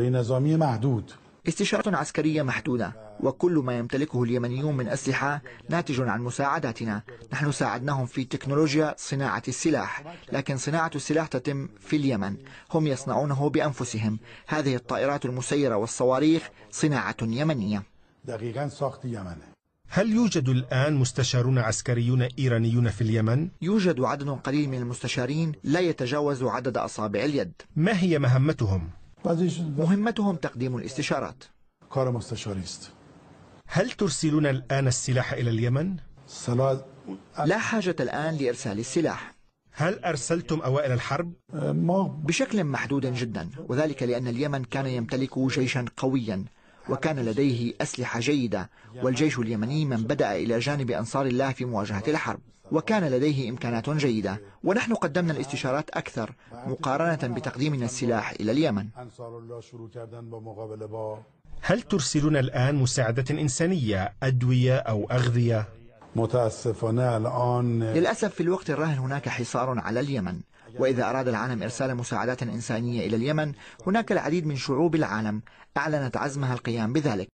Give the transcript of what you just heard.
نظامية محدود استشارة عسكرية محدودة وكل ما يمتلكه اليمنيون من أسلحة ناتج عن مساعداتنا نحن ساعدناهم في تكنولوجيا صناعة السلاح لكن صناعة السلاح تتم في اليمن هم يصنعونه بأنفسهم هذه الطائرات المسيرة والصواريخ صناعة يمنية هل يوجد الآن مستشارون عسكريون إيرانيون في اليمن؟ يوجد عدد قليل من المستشارين لا يتجاوز عدد أصابع اليد ما هي مهمتهم؟ مهمتهم تقديم الاستشارات هل ترسلون الآن السلاح إلى اليمن؟ لا حاجة الآن لإرسال السلاح هل أرسلتم أوائل الحرب؟ بشكل محدود جدا وذلك لأن اليمن كان يمتلك جيشا قويا وكان لديه أسلحة جيدة والجيش اليمني من بدأ إلى جانب أنصار الله في مواجهة الحرب وكان لديه إمكانات جيدة ونحن قدمنا الاستشارات أكثر مقارنة بتقديمنا السلاح إلى اليمن هل ترسلون الآن مساعدة إنسانية أدوية أو أغذية؟ للأسف في الوقت الراهن هناك حصار على اليمن وإذا أراد العالم إرسال مساعدات إنسانية إلى اليمن هناك العديد من شعوب العالم أعلنت عزمها القيام بذلك